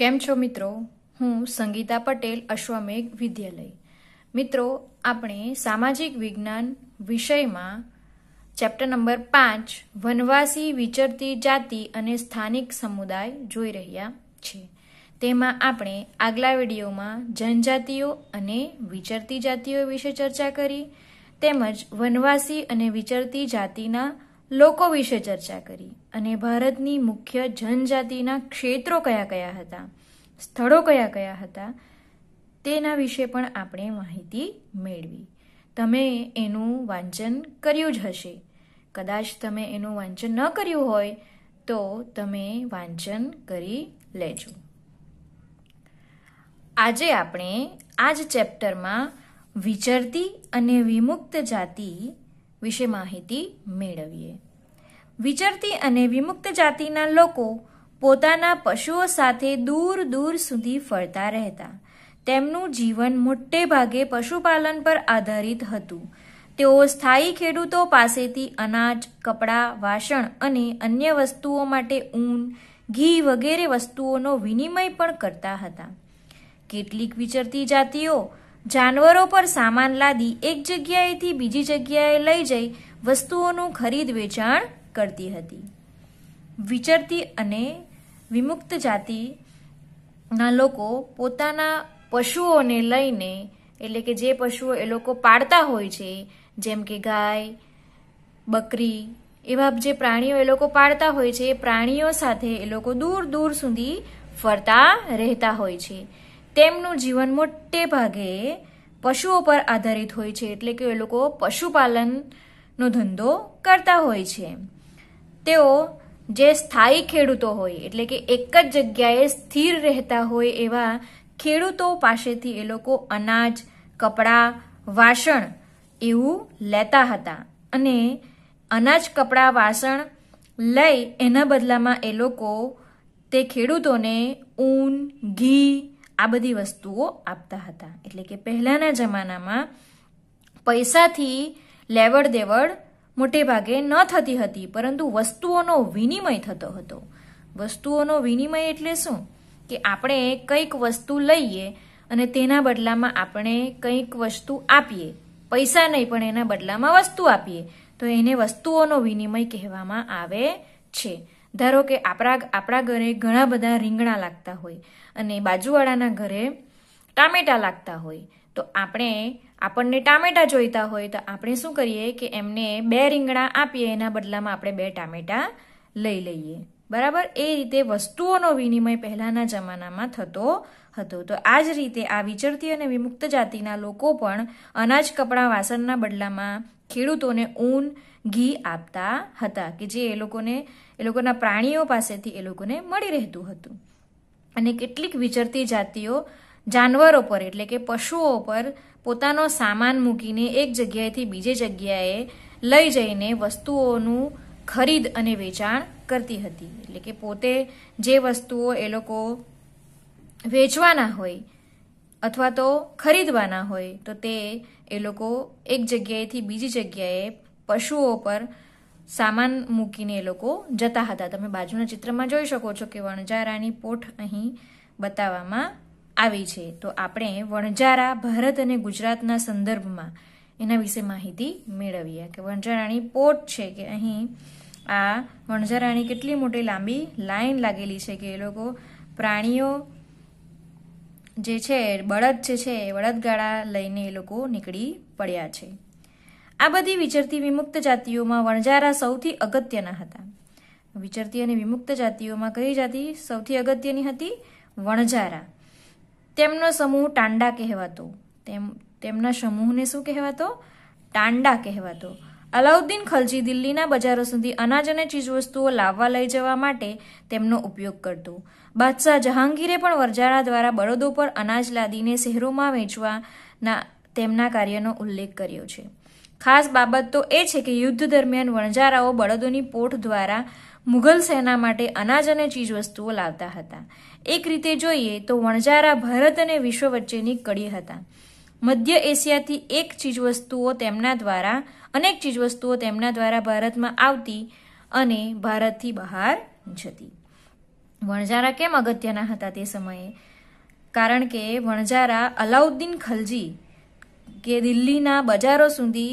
કેમ છો મિત્રો હું સંગીતા પટેલ અશ્વમેઘ વિદ્યાલય મિત્રો આપણે સામાજિક વિજ્ઞાન વિષયમાં ચેપ્ટર નંબર પાંચ વનવાસી વિચરતી જાતિ અને સ્થાનિક સમુદાય જોઈ રહ્યા છે તેમાં આપણે આગલા વિડીયોમાં જનજાતિઓ અને વિચરતી જાતિઓ વિશે ચર્ચા કરી તેમજ વનવાસી અને વિચરતી જાતિના લોકો વિશે ચર્ચા કરી અને ભારતની મુખ્ય જનજાતિના ક્ષેત્રો કયા કયા હતા સ્થળો કયા કયા હતા તેના વિશે પણ આપણે માહિતી મેળવી તમે એનું વાંચન કર્યું જ હશે કદાચ તમે એનું વાંચન ન કર્યું હોય તો તમે વાંચન કરી લેજો આજે આપણે આ જ ચેપ્ટરમાં વિચરતી અને વિમુક્ત જાતિ વિશે માહિતી મેળવીએ વિચરતી અને વિમુક્ત જાતિના લોકો પોતાના પશુઓ સાથે દૂર દૂર સુધી ફરતા રહેતા તેમનું જીવન મોટે ભાગે પશુપાલન પર આધારિત હતું તેઓ સ્થાયી ખેડૂતો પાસેથી અનાજ કપડાં વાસણ અને અન્ય વસ્તુઓ માટે ઊન ઘી વગેરે વસ્તુઓનો વિનિમય પણ કરતા હતા કેટલીક વિચરતી જાતિઓ જાનવરો પર સામાન લાદી એક જગ્યાએથી બીજી જગ્યાએ લઈ જઈ વસ્તુઓનું ખરીદ વેચાણ કરતી હતી વિચરતી અને વિમુક્ત જાતિના લોકો પોતાના પશુઓને લઈને એટલે કે જે પશુઓ એ લોકો પાળતા હોય છે જેમ કે ગાય બકરી એવા જે પ્રાણીઓ એ લોકો પાળતા હોય છે એ પ્રાણીઓ સાથે એ લોકો દૂર દૂર સુધી ફરતા રહેતા હોય છે તેમનું જીવન મોટે ભાગે પશુઓ પર આધારિત હોય છે એટલે કે એ લોકો પશુપાલનનો ધંધો કરતા હોય છે તેઓ જે સ્થાયી ખેડૂતો હોય એટલે કે એક જ જગ્યાએ સ્થિર રહેતા હોય એવા ખેડૂતો પાસેથી એ લોકો અનાજ કપડાં વાસણ એવું લેતા હતા અને અનાજ કપડાં વાસણ લઈ એના બદલામાં એ લોકો તે ખેડૂતોને ઊન ઘી આ બધી વસ્તુઓ આપતા હતા એટલે કે પહેલાંના જમાનામાં પૈસાથી લેવડ દેવડ મોટે ભાગે ન થતી હતી પરંતુ વસ્તુઓનો વિનિમય થતો હતો વસ્તુઓનો વિનિમય એટલે શું કે આપણે કંઈક વસ્તુ લઈએ અને તેના બદલામાં આપણે કંઈક વસ્તુ આપીએ પૈસા નહીં પણ એના બદલામાં વસ્તુ આપીએ તો એને વસ્તુઓનો વિનિમય કહેવામાં આવે છે ધારો કે આપણા આપણા ઘરે ઘણા બધા રીંગણા લાગતા હોય અને બાજુવાળાના ઘરે ટામેટા લાગતા હોય તો આપણે આપણને ટામેટા જોઈતા હોય તો આપણે શું કરીએ કે એમને બે રીંગણા આપીએ એના બદલામાં આપણે બે ટામેટા લઈ લઈએ બરાબર એ રીતે વસ્તુઓનો વિનિમય પહેલાંના જમાનામાં થતો હતો તો આ જ રીતે આ વિચરતી અને વિમુક્ત જાતિના લોકો પણ અનાજ કપડાં વાસણના બદલામાં ખેડૂતોને ઊન ઘી આપતા હતા કે જે એ લોકોને એ લોકોના પ્રાણીઓ પાસેથી એ લોકોને મળી રહેતું હતું અને કેટલીક વિચરતી જાતિઓ જાનવરો પર એટલે કે પશુઓ પર પોતાનો સામાન મૂકીને એક જગ્યાએથી બીજી જગ્યાએ લઈ જઈને વસ્તુઓનું ખરીદ અને વેચાણ કરતી હતી એટલે કે પોતે જે વસ્તુઓ એ લોકો વેચવાના હોય અથવા તો ખરીદવાના હોય તો તે એ લોકો એક જગ્યાએથી બીજી જગ્યાએ પશુઓ પર સામાન મૂકીને એ લોકો જતા હતા તમે બાજુના ચિત્રમાં જોઈ શકો છો કે વણજારાની પોઠ અહીં બતાવવામાં આવી છે તો આપણે વણજારા ભારત અને ગુજરાતના સંદર્ભમાં એના વિશે માહિતી મેળવીએ કે વણજારાની પોટ છે કે અહીં આ વણજારાની કેટલી મોટી લાંબી લાઈન લાગેલી છે કે એ લોકો પ્રાણીઓ જે છે બળદ જે છે એ બળદગાળા લઈને એ લોકો નીકળી પડ્યા છે આ બધી વિચરતી વિમુક્ત જાતિઓમાં વણજારા સૌથી અગત્યના હતા વિચરતી અને વિમુક્ત જાતિઓમાં કઈ જાતિ સૌથી અગત્યની હતી વણજારા તેમનો સમૂહ ટાંડા કહેવાતો તેમ તેમના સમૂહને શું કહેવાતો ટાંડા કહેવાતો અલાઉદ્દીન ખલજી દિલ્હીના બજારો સુધી અનાજ અને ચીજવસ્તુઓ લાવવા લઈ જવા માટે તેમનો ઉપયોગ કરતો બાદશાહ જહાંગીરે પણ વરજારા દ્વારા બળદો પર અનાજ લાદીને શહેરોમાં વેચવાના તેમના કાર્યનો ઉલ્લેખ કર્યો છે ખાસ બાબત તો એ છે કે યુદ્ધ દરમિયાન વણજારાઓ બળદોની પોઠ દ્વારા મુઘલ સેના માટે અનાજ અને ચીજવસ્તુઓ લાવતા હતા એક રીતે જોઈએ તો વણજારા ભારત અને વિશ્વ વચ્ચેની કડી હતા મધ્ય એશિયાથી એક ચીજવસ્તુઓ તેમના દ્વારા અનેક ચીજવસ્તુઓ તેમના દ્વારા ભારતમાં આવતી અને ભારતથી બહાર જતી વણઝારા કેમ અગત્યના હતા તે સમયે કારણ કે વણઝારા અલાઉદ્દીન ખલજી કે દિલ્હીના બજારો સુધી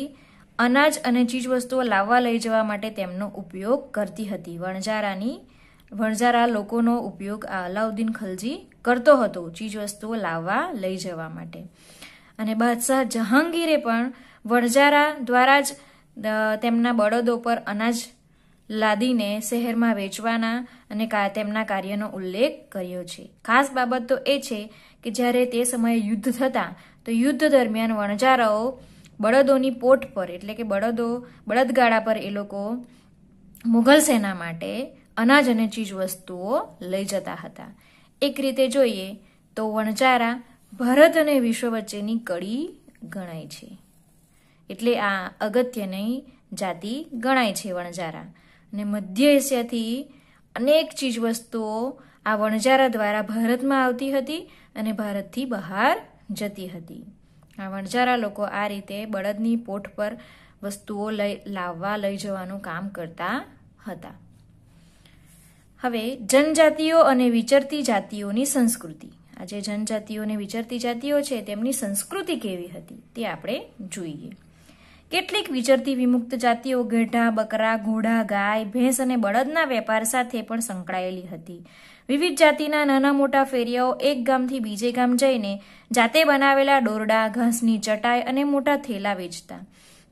અનાજ અને ચીજવસ્તુઓ લાવવા લઈ જવા માટે તેમનો ઉપયોગ કરતી હતી વણઝારાની વણઝારા લોકોનો ઉપયોગ આ અલાઉદ્દીન ખલજી કરતો હતો ચીજવસ્તુઓ લાવવા લઈ જવા માટે અને બાદશાહ જહાંગીરે પણ વણઝારા દ્વારા જ તેમના બળદો પર અનાજ લાદીને શહેરમાં વેચવાના અને તેમના કાર્યનો ઉલ્લેખ કર્યો છે ખાસ બાબત તો એ છે કે જ્યારે તે સમયે યુદ્ધ થતા તો યુદ્ધ દરમિયાન વણઝારાઓ બળદોની પોટ પર એટલે કે બળદો બળદગાડા પર એ લોકો મુઘલ સેના માટે અનાજ અને ચીજવસ્તુઓ લઈ જતા હતા એક રીતે જોઈએ તો વણજારા ભારત અને વિશ્વ વચ્ચેની કડી ગણાય છે એટલે આ અગત્યની જાતિ ગણાય છે વણજારા અને મધ્ય એશિયાથી અનેક ચીજવસ્તુઓ આ વણજારા દ્વારા ભારતમાં આવતી હતી અને ભારતથી બહાર જતી હતી આ વણજારા લોકો આ રીતે બળદની પોઠ પર વસ્તુઓ લઈ લાવવા લઈ જવાનું કામ કરતા હતા હવે જનજાતિઓ અને વિચરતી જાતિઓની સંસ્કૃતિ આજે જનજાતિઓને વિચરતી જાતિઓ છે તેમની સંસ્કૃતિ કેવી હતી તે આપણે જોઈએ કેટલીક વિચરતી વિમુક્ત જાતિઓ ગેઢા બકરા ઘોડા ગાય ભેંસ અને બળદના વેપાર સાથે પણ સંકળાયેલી હતી વિવિધ જાતિના નાના મોટા ફેરિયાઓ એક ગામથી બીજે ગામ જઈને જાતે બનાવેલા દોરડા ઘાસની ચટાઈ અને મોટા થેલા વેચતા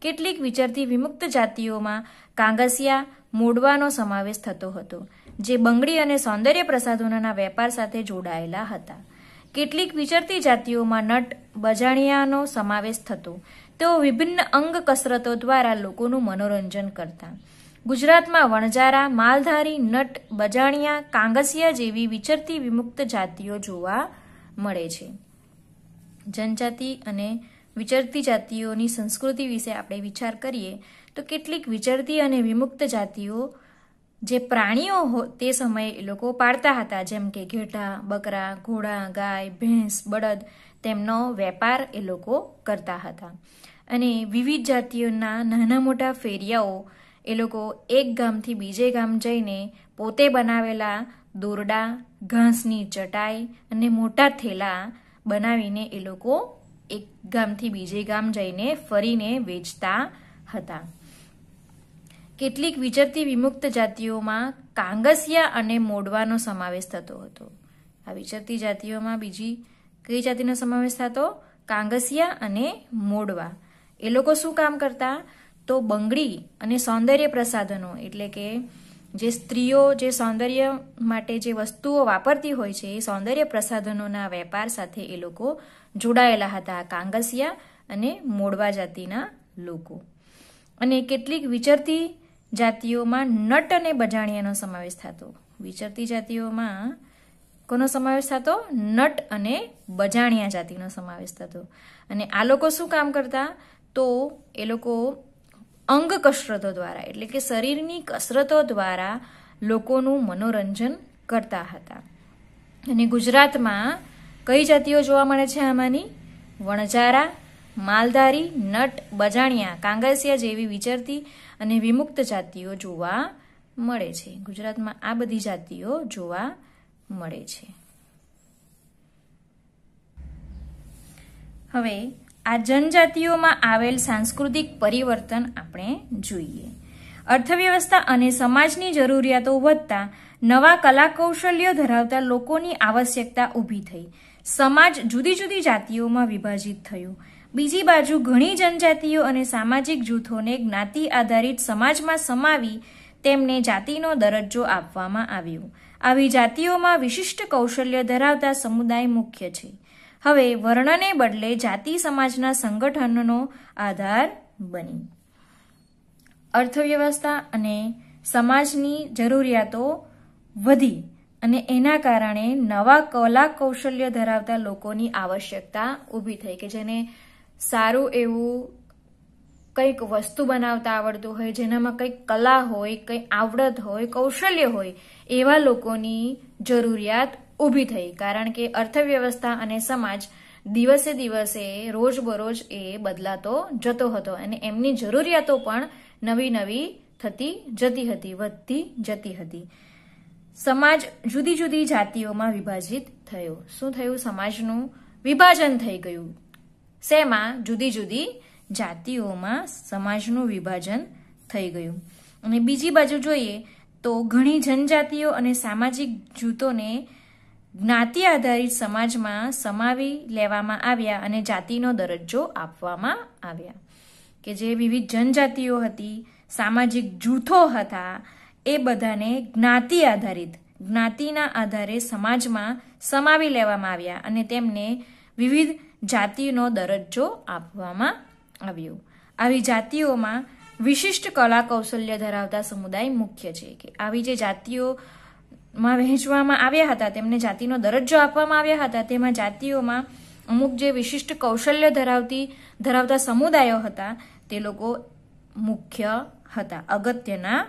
કેટલીક વિચરતી વિમુક્ત જાતિઓમાં કાંગસિયા મોડવાનો સમાવેશ થતો હતો જે બંગડી અને સૌંદર્ય પ્રસાધનોના વેપાર સાથે જોડાયેલા હતા કેટલીક વિચરતી જાતિઓમાં નટ બજાણિયાનો સમાવેશ થતો તેઓ વિભિન્ન અંગ કસરતો દ્વારા લોકોનું મનોરંજન કરતા ગુજરાતમાં વણજારા માલધારી નટ બજાણિયા કાંગસિયા જેવી વિચરતી વિમુક્ત જાતિઓ જોવા મળે છે જનજાતિ અને વિચરતી જાતિઓની સંસ્કૃતિ વિશે આપણે વિચાર કરીએ તો કેટલીક વિચરતી અને વિમુક્ત જાતિઓ જે પ્રાણીઓ તે સમયે એ લોકો પાળતા હતા જેમ કે ઘેટા બકરા ઘોડા ગાય ભેંસ બળદ તેમનો વેપાર એ લોકો કરતા હતા અને વિવિધ જાતિઓના નાના મોટા ફેરિયાઓ એ લોકો એક ગામથી બીજે ગામ જઈને પોતે બનાવેલા દોરડા ઘાસની ચટાઈ અને મોટા થેલા બનાવીને એ લોકો એક ગામથી બીજે ગામ જઈને ફરીને વેચતા હતા કેટલીક વિચરતી વિમુક્ત જાતિઓમાં કાંગસિયા અને મોડવાનો સમાવેશ થતો હતો આ વિચરતી જાતિઓમાં બીજી કઈ જાતિનો સમાવેશ થતો કાંગસિયા અને મોડવા એ લોકો શું કામ કરતા તો બંગડી અને સૌંદર્ય પ્રસાધનો એટલે કે જે સ્ત્રીઓ જે સૌંદર્ય માટે જે વસ્તુઓ વાપરતી હોય છે એ સૌંદર્ય પ્રસાધનોના વેપાર સાથે એ લોકો જોડાયેલા હતા કાંગસિયા અને મોડવા જાતિના લોકો અને કેટલીક વિચરતી જાતિઓમાં નટ અને બજાણિયાનો સમાવેશ થતો વિચરતી જાતિઓમાં કોનો સમાવેશ થતો નટ અને બજાણિયા જાતિનો સમાવેશ થતો અને આ લોકો શું કામ કરતા તો એ લોકો અંગ કસરતો દ્વારા એટલે કે શરીરની કસરતો દ્વારા લોકોનું મનોરંજન કરતા હતા અને ગુજરાતમાં કઈ જાતિઓ જોવા મળે છે આમાંની વણઝારા માલધારી નટ બજાણિયા કાંગસિયા જેવી વિચરતી અને વિમુક્ત જાતિઓ જોવા મળે છે ગુજરાતમાં આ બધી જાતિઓ જોવા મળે છે હવે આ જનજાતિઓમાં આવેલ સાંસ્કૃતિક પરિવર્તન આપણે જોઈએ અર્થવ્યવસ્થા અને સમાજની જરૂરિયાતો વધતા નવા કલા કૌશલ્યો ધરાવતા લોકોની આવશ્યકતા ઊભી થઈ સમાજ જુદી જુદી જાતિઓમાં વિભાજિત થયું બીજી બાજુ ઘણી જનજાતિઓ અને સામાજિક જૂથોને જ્ઞાતિ આધારિત સમાજમાં સમાવી તેમને જાતિનો દરજ્જો આપવામાં આવ્યો આવી જાતિઓમાં વિશિષ્ટ કૌશલ્ય ધરાવતા સમુદાય મુખ્ય છે હવે વર્ણને બદલે જાતિ સમાજના સંગઠનનો આધાર બની અર્થવ્યવસ્થા અને સમાજની જરૂરિયાતો વધી અને એના કારણે નવા કલા કૌશલ્ય ધરાવતા લોકોની આવશ્યકતા ઊભી થઈ કે જેને સારું એવું કંઈક વસ્તુ બનાવતા આવડતું હોય જેનામાં કંઈક કલા હોય કંઈ આવડત હોય કૌશલ્ય હોય એવા લોકોની જરૂરિયાત ઊભી થઈ કારણ કે અર્થવ્યવસ્થા અને સમાજ દિવસે દિવસે રોજબરોજ એ બદલાતો જતો હતો અને એમની જરૂરિયાતો પણ નવી નવી થતી જતી હતી વધતી જતી હતી સમાજ જુદી જુદી જાતિઓમાં વિભાજિત થયો શું થયું સમાજનું વિભાજન થઈ ગયું શેમાં જુદી જુદી જાતિઓમાં સમાજનું વિભાજન થઈ ગયું અને બીજી બાજુ જોઈએ તો ઘણી જનજાતિઓ અને સામાજિક જૂથોને જ્ઞાતિ આધારિત સમાજમાં સમાવી લેવામાં આવ્યા અને જાતિનો દરજ્જો આપવામાં આવ્યા કે જે વિવિધ જનજાતિઓ હતી સામાજિક જૂથો હતા એ બધાને જ્ઞાતિ આધારિત જ્ઞાતિના આધારે સમાજમાં સમાવી લેવામાં આવ્યા અને તેમને વિવિધ જાતિનો દરજ્જો આપવામાં આવ્યો આવી જાતિઓમાં વિશિષ્ટ કલા કૌશલ્ય ધરાવતા સમુદાય મુખ્ય છે કે આવી જે જાતિઓમાં વહેંચવામાં આવ્યા હતા તેમને જાતિનો દરજ્જો આપવામાં આવ્યા હતા તેમાં જાતિઓમાં અમુક જે વિશિષ્ટ કૌશલ્ય ધરાવતી ધરાવતા સમુદાયો હતા તે લોકો મુખ્ય હતા અગત્યના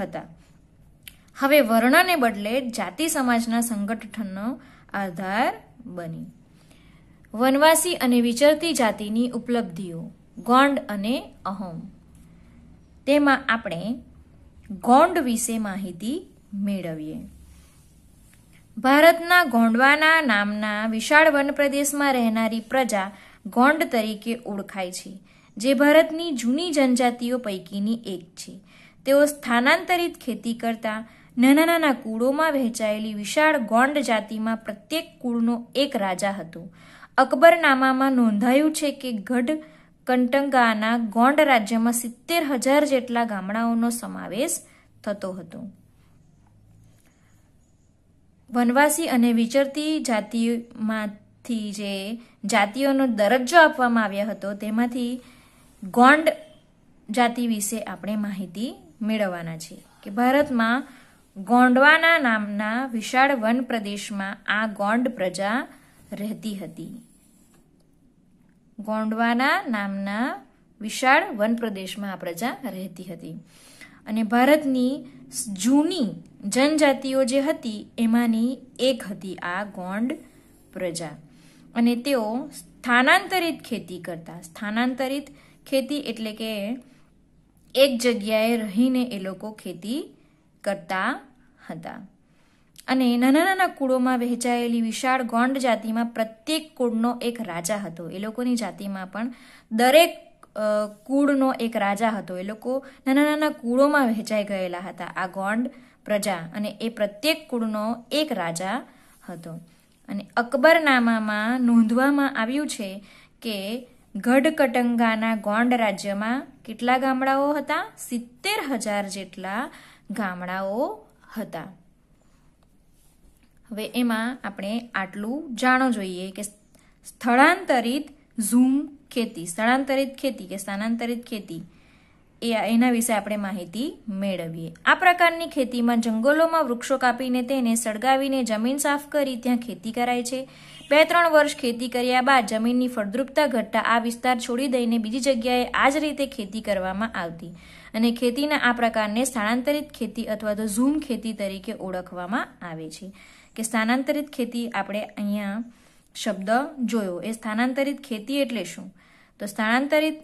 હતા હવે વર્ણને બદલે જાતિ સમાજના સંગઠનનો આધાર બની વનવાસી અને વિચરતી જાતિની ઉપલબ્ધિઓ ગોંડ અને અહમ તેમાં આપણે ગોંડ વિશે માહિતી મેળવીએ ભારતના ગોંડવાના નામના વિશાળ વનપ્રદેશમાં રહેનારી પ્રજા ગોંડ તરીકે ઓળખાય છે જે ભારતની જૂની જનજાતિઓ પૈકીની એક છે તેઓ સ્થાનાંતરિત ખેતી કરતા નાના નાના કુળોમાં વહેંચાયેલી વિશાળ ગોંડ જાતિમાં પ્રત્યેક કુળનો એક રાજા હતો અકબરનામામાં નોંધાયું છે કે ગઢ કંટંગાના ગોંડ રાજ્યમાં સિત્તેર હજાર જેટલા ગામડાઓનો સમાવેશ થતો હતો વનવાસી અને વિચરતી જાતિમાંથી જે જાતિઓનો દરજ્જો આપવામાં આવ્યો હતો તેમાંથી ગોંડ જાતિ વિશે આપણે માહિતી મેળવવાના છે કે ભારતમાં ગોંડવાના નામના વિશાળ વન પ્રદેશમાં આ ગોંડ પ્રજા રહેતી હતી ગોંડવાના નામના વિશાળ વન પ્રદેશમાં આ પ્રજા રહેતી હતી અને ભારતની જૂની જનજાતિઓ જે હતી એમાંની એક હતી આ ગોંડ પ્રજા અને તેઓ સ્થાનાંતરિત ખેતી કરતા સ્થાનાંતરિત ખેતી એટલે કે એક જગ્યાએ રહીને એ લોકો ખેતી કરતા હતા અને નાના નાના કુળોમાં વહેંચાયેલી વિશાળ ગોંડ જાતિમાં પ્રત્યેક કુળનો એક રાજા હતો એ લોકોની જાતિમાં પણ દરેક કુળનો એક રાજા હતો એ લોકો નાના નાના કુળોમાં વહેંચાઈ ગયેલા હતા આ ગોંડ પ્રજા અને એ પ્રત્યેક કુળનો એક રાજા હતો અને અકબરનામામાં નોંધવામાં આવ્યું છે કે ગઢકટંગાના ગોંડ રાજ્યમાં કેટલા ગામડાઓ હતા સિત્તેર હજાર જેટલા ગામડાઓ હતા હવે એમાં આપણે આટલું જાણવું જોઈએ કે સ્થળાંતરિત ઝૂમ ખેતી સ્થળાંતરિત ખેતી કે સ્થાનાંતરિત ખેતી એ એના વિશે આપણે માહિતી મેળવીએ આ પ્રકારની ખેતીમાં જંગલોમાં વૃક્ષો કાપીને તેને સળગાવીને જમીન સાફ કરી ત્યાં ખેતી કરાય છે બે ત્રણ વર્ષ ખેતી કર્યા બાદ જમીનની ફળદ્રુપતા ઘટતા આ વિસ્તાર છોડી દઈને બીજી જગ્યાએ આ જ રીતે ખેતી કરવામાં આવતી અને ખેતીના આ પ્રકારને સ્થળાંતરિત ખેતી અથવા તો ઝૂમ ખેતી તરીકે ઓળખવામાં આવે છે કે સ્થાનાંતરિત ખેતી આપણે અહીંયા શબ્દ જોયો એ સ્થાનાંતરિત ખેતી એટલે શું તો સ્થાનાંતરિત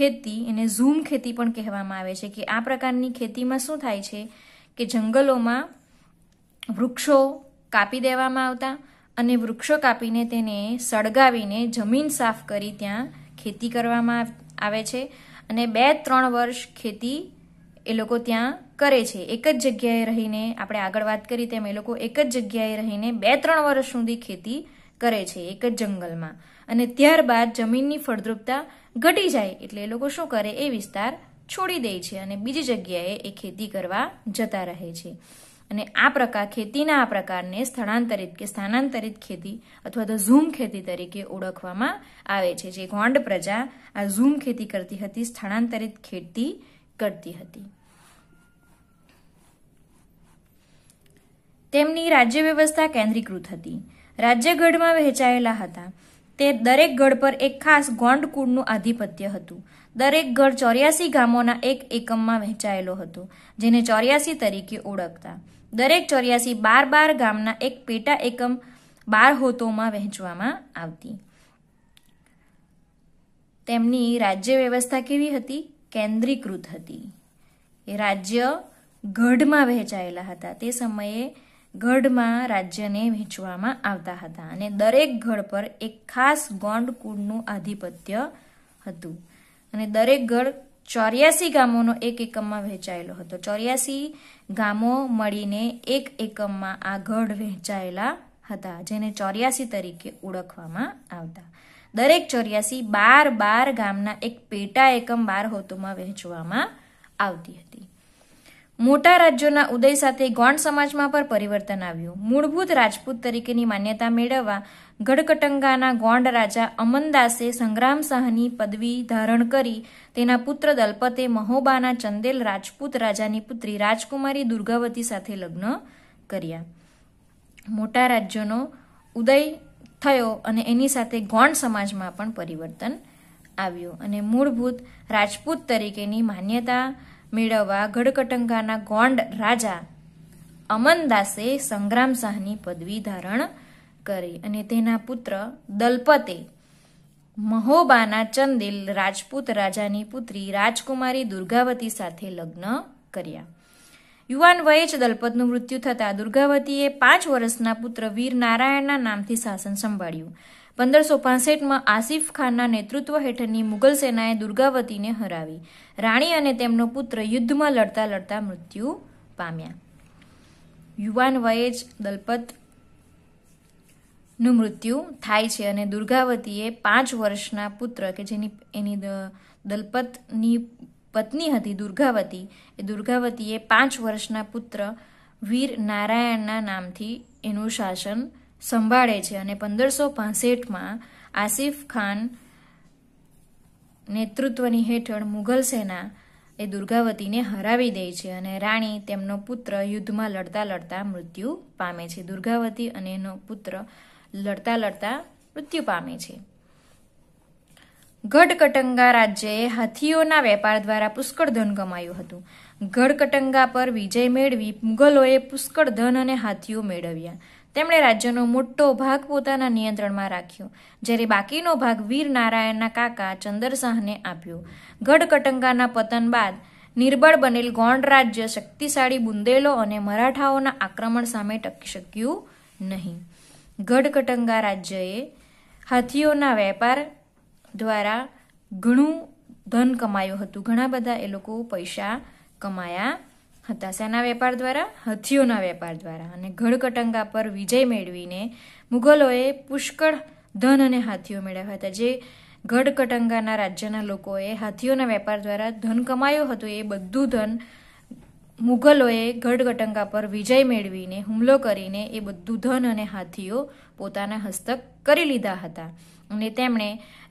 ખેતી એને ઝૂમ ખેતી પણ કહેવામાં આવે છે કે આ પ્રકારની ખેતીમાં શું થાય છે કે જંગલોમાં વૃક્ષો કાપી દેવામાં આવતા અને વૃક્ષો કાપીને તેને સળગાવીને જમીન સાફ કરી ત્યાં ખેતી કરવામાં આવે છે અને બે ત્રણ વર્ષ ખેતી એ લોકો ત્યાં કરે છે એક જ જગ્યાએ રહીને આપણે આગળ વાત કરી તેમ એ લોકો એક જ જગ્યાએ રહીને બે ત્રણ વર્ષ સુધી ખેતી કરે છે એક જ જંગલમાં અને ત્યારબાદ જમીનની ફળદ્રુપતા ઘટી જાય એટલે એ લોકો શું કરે એ વિસ્તાર છોડી દે છે અને બીજી જગ્યાએ એ ખેતી કરવા જતા રહે છે અને આ પ્રકાર ખેતીના આ પ્રકારને સ્થળાંતરિત કે સ્થાનાંતરિત ખેતી અથવા તો ઝૂમ ખેતી તરીકે ઓળખવામાં આવે છે જે ગોંડ પ્રજા આ ઝૂમ ખેતી કરતી હતી સ્થળાંતરિત ખેતી કરતી હતી તેમની રાજ્ય વ્યવસ્થા કેન્દ્રીકૃત હતી રાજ્યગઢમાં વહેંચાયેલા હતા તે દરેક ગઢ પર એક ખાસ ગોંડ કુળનું આધિપત્ય હતું દરેક ગઢ ચોર્યાસી ગામોના એક એકમમાં વહેંચાયેલો હતો જેને ચોર્યાસી તરીકે ઓળખતા દરેક ચોર્યાસી બાર બાર ગામના એક પેટા એકમ બાર હોતોમાં વહેંચવામાં આવતી તેમની રાજ્ય વ્યવસ્થા કેવી હતી કેન્દ્રીકૃત હતી એ રાજ્ય ગઢમાં વહેંચાયેલા હતા તે સમયે ગઢમાં રાજ્યને વહેંચવામાં આવતા હતા અને દરેક ગઢ પર એક ખાસ ગોંડ કુળનું આધિપત્ય હતું અને દરેક ગઢ ચોર્યાસી ગામોનો એક એકમમાં વહેંચાયેલો હતો ચોર્યાસી ગામો મળીને એક એકમમાં આ ગઢ વહેંચાયેલા હતા જેને ચોર્યાસી તરીકે ઓળખવામાં આવતા દરેક ચોર્યાસી બાર બાર ગામના એક પેટા એકમ બાર હોતોમાં વહેંચવામાં આવતી હતી મોટા રાજ્યોના ઉદય સાથે ગોંડ સમાજમાં પણ પરિવર્તન આવ્યું મૂળભૂત રાજપૂત તરીકેની માન્યતા મેળવવા ગઢકટંગાના ગોંડ રાજા અમનદાસે સંગ્રામ શાહની પદવી ધારણ કરી તેના પુત્ર દલપતે મહોબાના ચંદેલ રાજપૂત રાજાની પુત્રી રાજકુમારી દુર્ગાવતી સાથે લગ્ન કર્યા મોટા રાજ્યોનો ઉદય થયો અને એની સાથે ગોંડ સમાજમાં પણ પરિવર્તન આવ્યું અને મૂળભૂત રાજપૂત તરીકેની માન્યતા મેળવવા ગઢકટંકાના ગોંડ રાજા અમનદાસે સંગ્રામ શાહની પદવી ધારણ કરી અને તેના પુત્ર દલપતે મહોબાના ચંદિલ રાજપૂત રાજાની પુત્રી રાજકુમારી દુર્ગાવતી સાથે લગ્ન કર્યા યુવાન વયે જ દલપતનું મૃત્યુ થતાં દુર્ગાવતીએ પાંચ વર્ષના પુત્ર વીર નારાયણના નામથી શાસન સંભાળ્યું પંદરસો પાસઠમાં આસિફ ખાનના નેતૃત્વ હેઠળની મુઘલ સેનાએ દુર્ગાવતીને હરાવી રાણી અને તેમનો પુત્ર યુદ્ધમાં લડતા લડતા મૃત્યુ પામ્યા યુવાન વયે જ દલપતનું મૃત્યુ થાય છે અને દુર્ગાવતીએ પાંચ વર્ષના પુત્ર કે જેની એની દલપતની પત્ની હતી દુર્ગાવતી એ દુર્ગાવતીએ પાંચ વર્ષના પુત્ર વીર નારાયણના નામથી એનું શાસન સંભાળે છે અને પંદરસો પાસઠમાં આસિફ ખાન નેતૃત્વની હેઠળ મુઘલ સેના એ દુર્ગાવતીને હરાવી દે છે અને રાણી તેમનો પુત્ર યુદ્ધમાં લડતા લડતા મૃત્યુ પામે છે દુર્ગાવતી અને એનો પુત્ર લડતા લડતા મૃત્યુ પામે છે ગઢકટંગા રાજ્યએ હાથીઓના વેપાર દ્વારા પુષ્કળ ધન કમાયું હતું ગઢકટંગા પર વિજય મેળવી મુગલોએ પુષ્કળ ધન અને હાથીઓ મેળવ્યા તેમણે રાજ્યનો મોટો ભાગ પોતાના નિયંત્રણમાં રાખ્યો જ્યારે બાકીનો ભાગ વીર નારાયણના કાકા ચંદ્રશાહને આપ્યો ગઢકટંગાના પતન બાદ નિર્બળ બનેલ ગોંડ રાજ્ય શક્તિશાળી બુંદેલો અને મરાઠાઓના આક્રમણ સામે ટકી શક્યું નહીં ગઢકટંગા રાજ્યએ હાથીઓના વેપાર દ્વારા ઘણું ધન કમાયું હતું ઘણા બધા એ લોકો પૈસા કમાયા હતા સેના વેપાર દ્વારા હાથીઓના વેપાર દ્વારા અને ગઢકટંગા પર વિજય મેળવીને મુગલોએ પુષ્કળ ધન અને હાથીઓ મેળવ્યા હતા જે ગઢકટંગાના રાજ્યના લોકોએ હાથીઓના વેપાર દ્વારા ધન કમાયું હતું એ બધું ધન મુઘલોએ ગઢગટંકા પર વિજય મેળવીને હુમલો કરીને એ બધું ધન અને હાથીઓ પોતાના હસ્તક કરી લીધા હતા અને તેમણે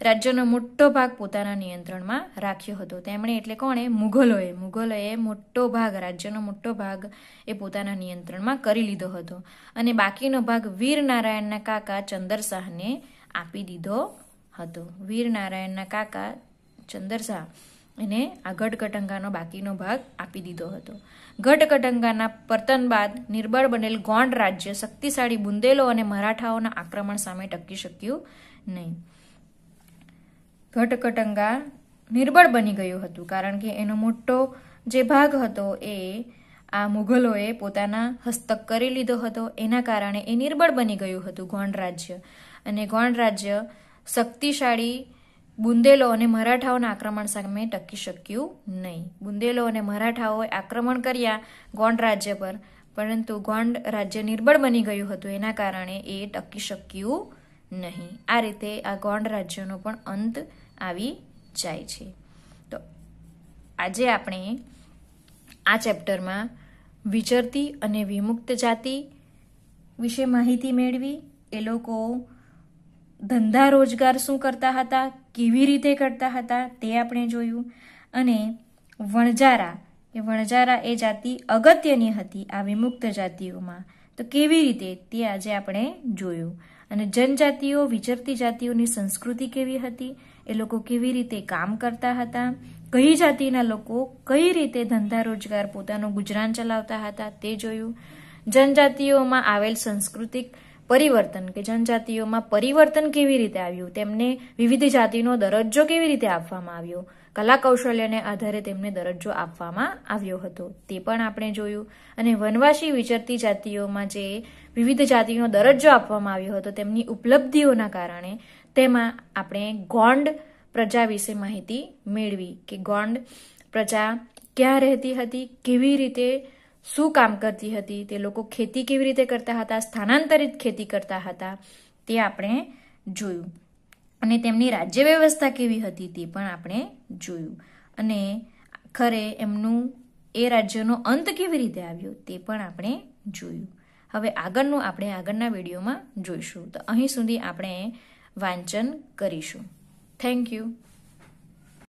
રાજ્યનો મોટો ભાગ પોતાના નિયંત્રણમાં રાખ્યો હતો તેમણે એટલે કોણે મુઘલોએ મુઘલોએ મોટો ભાગ રાજ્યનો મોટો ભાગ એ પોતાના નિયંત્રણમાં કરી લીધો હતો અને બાકીનો ભાગ વીરનારાયણના કાકા ચંદરશાહને આપી દીધો હતો વીરનારાયણના કાકા ચંદરશાહ એને આ ઘટકટંગાનો બાકીનો ભાગ આપી દીધો હતો ઘટકટંગાના પતન બાદ નિર્બળ બનેલ ગોંડ રાજ્ય શક્તિશાળી બુંદેલો અને મરાઠાઓના આક્રમણ સામે ટકી શક્યું નહીં ઘટકટંગા નિર્બળ બની ગયું હતું કારણ કે એનો મોટો જે ભાગ હતો એ આ મુઘલોએ પોતાના હસ્તક કરી લીધો હતો એના કારણે એ નિર્બળ બની ગયું હતું ગોંડ રાજ્ય અને ગોંડ રાજ્ય શક્તિશાળી બુંદેલો અને મરાઠાઓના આક્રમણ સામે ટકી શક્યું નહીં બુંદેલો અને મરાઠાઓએ આક્રમણ કર્યા ગોંડ રાજ્ય પર પરંતુ ગોંડ રાજ્ય નિર્બળ બની ગયું હતું એના કારણે એ ટકી શક્યું નહીં આ રીતે આ ગોંડ રાજ્યનો પણ અંત આવી જાય છે તો આજે આપણે આ ચેપ્ટરમાં વિચરતી અને વિમુક્ત જાતિ વિશે માહિતી મેળવી એ લોકો ધંધા રોજગાર શું કરતા હતા કેવી રીતે કરતા હતા તે આપણે જોયું અને વણજારા એ વણજારા એ જાતિ અગત્યની હતી આ વિમુક્ત જાતિઓમાં તો કેવી રીતે તે આજે આપણે જોયું અને જનજાતિઓ વિચરતી જાતિઓની સંસ્કૃતિ કેવી હતી એ લોકો કેવી રીતે કામ કરતા હતા કઈ જાતિના લોકો કઈ રીતે ધંધા રોજગાર પોતાનું ગુજરાન ચલાવતા હતા તે જોયું જનજાતિઓમાં આવેલ સંસ્કૃતિક પરિવર્તન કે જનજાતિઓમાં પરિવર્તન કેવી રીતે આવ્યું તેમને વિવિધ જાતિનો દરજ્જો કેવી રીતે આપવામાં આવ્યો કલા કૌશલ્યને આધારે તેમને દરજ્જો આપવામાં આવ્યો હતો તે પણ આપણે જોયું અને વનવાસી વિચરતી જાતિઓમાં જે વિવિધ જાતિનો દરજ્જો આપવામાં આવ્યો હતો તેમની ઉપલબ્ધિઓના કારણે તેમાં આપણે ગોંડ પ્રજા વિશે માહિતી મેળવી કે ગોંડ પ્રજા ક્યાં રહેતી હતી કેવી રીતે શું કામ કરતી હતી તે લોકો ખેતી કેવી રીતે કરતા હતા સ્થાનાંતરિત ખેતી કરતા હતા તે આપણે જોયું અને તેમની રાજ્ય વ્યવસ્થા કેવી હતી તે પણ આપણે જોયું અને ખરે એમનું એ રાજ્યનો અંત કેવી રીતે આવ્યો તે પણ આપણે જોયું હવે આગળનું આપણે આગળના વિડીયોમાં જોઈશું તો અહીં સુધી આપણે વાંચન કરીશું થેન્ક યુ